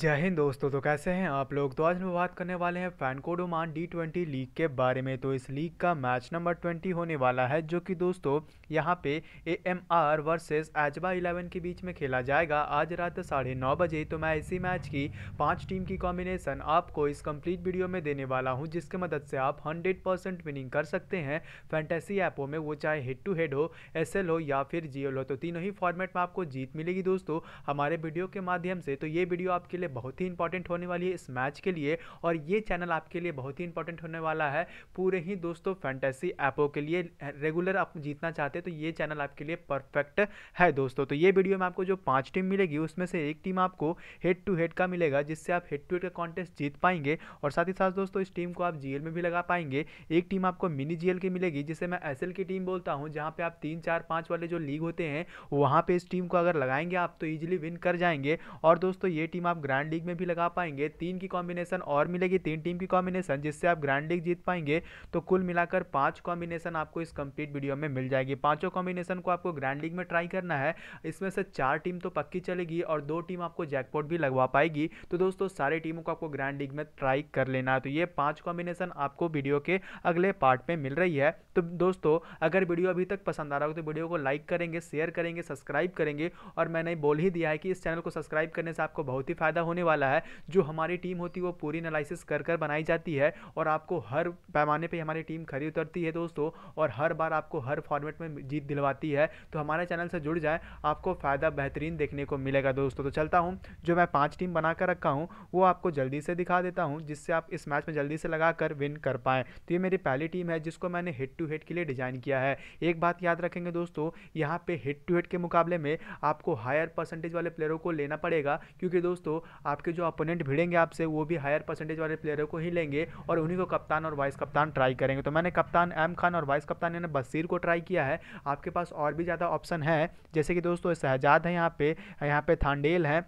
जय हिंद दोस्तों तो कैसे हैं आप लोग तो आज हम बात करने वाले हैं FanCode Oman D twenty league के बारे में तो इस लीग का मैच नंबर ट्वेंटी होने वाला है जो कि दोस्तों यहां पे ए एम आर वर्सेज एजबा इलेवन के बीच में खेला जाएगा आज रात साढ़े नौ बजे तो मैं इसी मैच की पांच टीम की कॉम्बिनेशन आपको इस कम्प्लीट वीडियो में देने वाला हूँ जिसके मदद से आप हंड्रेड परसेंट विनिंग कर सकते हैं फैंटेसी ऐपों में वो चाहे हेड टू हेड हो एस एल हो या फिर जी हो तो तीनों ही फॉर्मेट में आपको जीत मिलेगी दोस्तों हमारे वीडियो के माध्यम से तो ये वीडियो आपके लिए बहुत ही इंपॉर्टेंट होने वाली है इस मैच के लिए और ये चैनल आपके लिए बहुत ही इंपॉर्टेंट होने वाला है पूरे ही दोस्तों फैंटेसी ऐपों के लिए रेगुलर आप जीतना चाहते हैं तो ये चैनल आपके लिए परफेक्ट है दोस्तों तो ये वीडियो में आपको जो पाँच टीम मिलेगी उसमें से एक टीम आपको हेड टू हेड का मिलेगा जिससे आप हेड टू हेड का कॉन्टेस्ट जीत पाएंगे और साथ ही साथ दोस्तों इस टीम को आप जीएल में भी लगा पाएंगे एक टीम आपको मिनी जीएल की मिलेगी जिसे मैं एसएल की टीम बोलता हूं जहां पे आप तीन चार पांच वाले जो लीग होते हैं वहां पे इस टीम को अगर लगाएंगे आप तो इजीली विन कर जाएंगे और दोस्तों ये टीम आप ग्रैंड लीग में भी लगा पाएंगे तीन की कॉम्बिनेशन और मिलेगी तीन टीम की कॉम्बिनेशन जिससे आप ग्रैंड लीग जीत पाएंगे तो कुल मिलाकर पांच कॉम्बिनेशन आपको इस कंप्लीट वीडियो में मिल जाएगी पाँचों कॉम्बिनेशन को आपको ग्रैंड लीग में ट्राई करना है इसमें से चार टीम तो पक्की चलेगी और दो टीम आपको जैकपॉट भी लगवा पाएगी तो दोस्तों सारे टीमों को आपको ग्रैंड लीग में ट्राई कर लेना है तो ये पाँच कॉम्बिनेशन आपको वीडियो के अगले पार्ट में मिल रही है तो दोस्तों अगर वीडियो अभी तक पसंद आ रहा हो तो वीडियो को लाइक करेंगे शेयर करेंगे सब्सक्राइब करेंगे और मैंने बोल ही दिया है कि इस चैनल को सब्सक्राइब करने से आपको बहुत ही फायदा फ़ायदा होने वाला है जो हमारी टीम होती है वो पूरी एनालिसिस कर कर बनाई जाती है और आपको हर पैमाने पर हमारी टीम खरी उतरती है दोस्तों और हर बार आपको हर फॉर्मेट में जीत दिलवाती है तो हमारे चैनल से जुड़ जाए आपको फ़ायदा बेहतरीन देखने को मिलेगा दोस्तों तो चलता हूँ जो मैं पाँच टीम बना कर रखा हूँ वो आपको जल्दी से दिखा देता हूँ जिससे आप इस मैच में जल्दी से लगा कर विन कर पाएँ तो ये मेरी पहली टीम है जिसको मैंने हेड टू हेड के लिए डिज़ाइन किया है एक बात याद रखेंगे दोस्तों यहाँ पे हेड टू हेड के मुकाबले में आपको हायर परसेंटेज वाले प्लेयरों को लेना पड़ेगा क्योंकि दोस्तों आपके जो अपोनेंट भिड़ेंगे आपसे वो भी हायर परसेंटेज वाले प्लेयरों को ही लेंगे और उन्हीं को कप्तान और वाइस कप्तान ट्राई करेंगे तो मैंने कप्तान एम खान और वाइस कप्तान यानी बसीर को ट्राई किया है आपके पास और भी ज़्यादा ऑप्शन है जैसे कि दोस्तों शहजाद है यहाँ पे यहाँ पे थांडेल है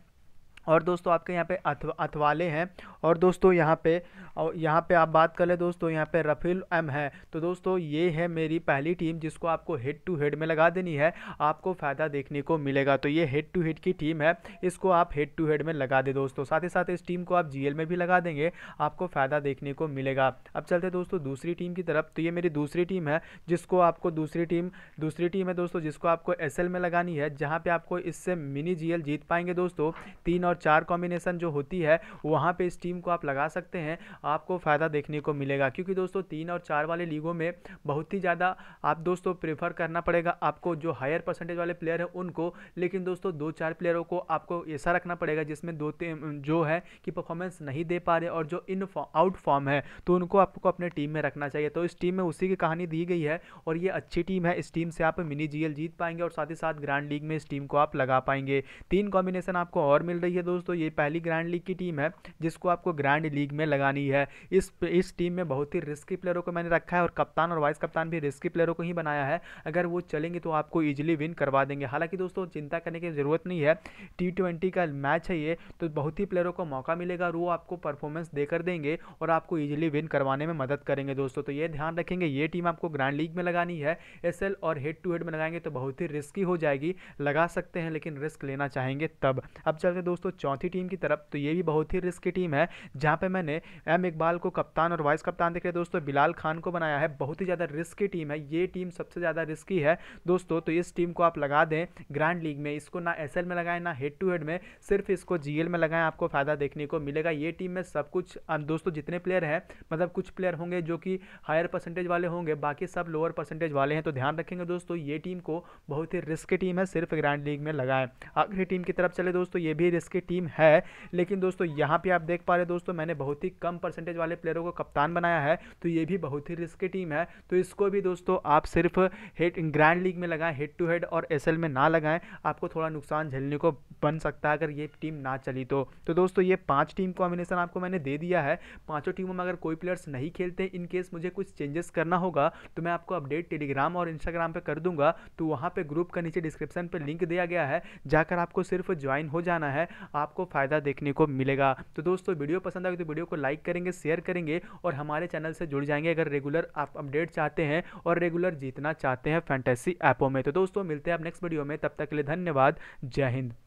और दोस्तों आपके यहाँ पे अथवाले हैं और दोस्तों यहाँ पे और यहाँ पे आप बात कर ले दोस्तों यहाँ पे रफ़ील एम है तो दोस्तों ये है मेरी पहली टीम जिसको आपको हेड टू हेड में लगा देनी है आपको फ़ायदा देखने को मिलेगा तो ये हेड टू हेड की टीम है इसको आप हेड टू हेड में लगा दे दोस्तों साथ ही साथ इस टीम को आप जी में भी लगा देंगे आपको फ़ायदा देखने को मिलेगा अब चलते दोस्तों दूसरी टीम की तरफ तो ये मेरी दूसरी टीम है जिसको आपको दूसरी टीम दूसरी टीम है दोस्तों जिसको आपको एस में लगानी है जहाँ पर आपको इससे मिनी जी जीत पाएंगे दोस्तों तीन और चार कॉम्बिनेशन जो होती है वहाँ पर इस टीम को आप लगा सकते हैं आपको फ़ायदा देखने को मिलेगा क्योंकि दोस्तों तीन और चार वाले लीगों में बहुत ही ज़्यादा आप दोस्तों प्रेफर करना पड़ेगा आपको जो हायर परसेंटेज वाले प्लेयर हैं उनको लेकिन दोस्तों दो चार प्लेयरों को आपको ऐसा रखना पड़ेगा जिसमें दो तीन जो है कि परफॉर्मेंस नहीं दे पा रहे और जो इन आउट फॉर्म है तो उनको आपको अपने टीम में रखना चाहिए तो इस टीम में उसी की कहानी दी गई है और ये अच्छी टीम है इस टीम से आप मिनी जीएल जीत पाएंगे और साथ ही साथ ग्रैंड लीग में इस टीम को आप लगा पाएंगे तीन कॉम्बिनेशन आपको और मिल रही है दोस्तों ये पहली ग्रैंड लीग की टीम है जिसको आपको ग्रैंड लीग में लगानी है इस इस टीम में बहुत ही रिस्की प्लेयरों को मैंने रखा है और कप्तान और वाइस कप्तान भी रिस्की प्लेयरों को ही बनाया है अगर वो चलेंगे तो आपको ईजिली विन करवा देंगे हालांकि दोस्तों चिंता करने की ज़रूरत नहीं है टी ट्वेंटी का मैच है ये तो बहुत ही प्लेयरों को मौका मिलेगा और वो आपको परफॉर्मेंस देकर देंगे और आपको ईजिली विन करवाने में मदद करेंगे दोस्तों तो ये ध्यान रखेंगे ये टीम आपको ग्रैंड लीग में लगानी है एस और हेड टू हेड में लगाएंगे तो बहुत ही रिस्की हो जाएगी लगा सकते हैं लेकिन रिस्क लेना चाहेंगे तब अब चलते दोस्तों दोस्तों चौथी टीम की तरफ तो ये भी बहुत ही रिस्की टीम है जहाँ पर मैंने एम इकबाल को कप्तान और वाइस कप्तान देख रहे दोस्तों बिलाल खान को बनाया है बहुत ही ज़्यादा रिस्की टीम है ये टीम सबसे ज़्यादा रिस्की है दोस्तों तो इस टीम को आप लगा दें ग्रैंड लीग में इसको ना एस में लगाएं ना हेड टू हेड में सिर्फ इसको जी में लगाएं आपको फ़ायदा देखने को मिलेगा ये टीम में सब कुछ दोस्तों जितने प्लेयर हैं मतलब कुछ प्लेयर होंगे जो कि हायर परसेंटेज वाले होंगे बाकी सब लोअर परसेंटेज वाले हैं तो ध्यान रखेंगे दोस्तों ये टीम को बहुत ही रिस्की टीम है सिर्फ ग्रैंड लीग में लगाएं आखिरी टीम की तरफ चले दोस्तों ये भी रिस्की की टीम है लेकिन दोस्तों यहाँ पे आप देख पा रहे दोस्तों मैंने बहुत ही कम परसेंटेज वाले प्लेयरों को कप्तान बनाया है तो ये भी बहुत ही रिस्की टीम है तो इसको भी दोस्तों आप सिर्फ हेड ग्रैंड लीग में लगाएं हेड टू हेड और एस में ना लगाएं आपको थोड़ा नुकसान झेलने को बन सकता है अगर ये टीम ना चली तो तो दोस्तों ये पाँच टीम कॉम्बिनेशन आपको मैंने दे दिया है पाँचों टीमों में अगर कोई प्लेयर्स नहीं खेलते इन केस मुझे कुछ चेंजेस करना होगा तो मैं आपको अपडेट टेलीग्राम और इंस्टाग्राम पर कर दूंगा तो वहाँ पर ग्रुप का नीचे डिस्क्रिप्शन पर लिंक दिया गया है जाकर आपको सिर्फ ज्वाइन हो जाना है आपको फ़ायदा देखने को मिलेगा तो दोस्तों वीडियो पसंद आए तो वीडियो को लाइक करेंगे शेयर करेंगे और हमारे चैनल से जुड़ जाएंगे अगर रेगुलर आप अपडेट चाहते हैं और रेगुलर जीतना चाहते हैं फैंटेसी ऐपों में तो दोस्तों मिलते हैं आप नेक्स्ट वीडियो में तब तक के लिए धन्यवाद जय हिंद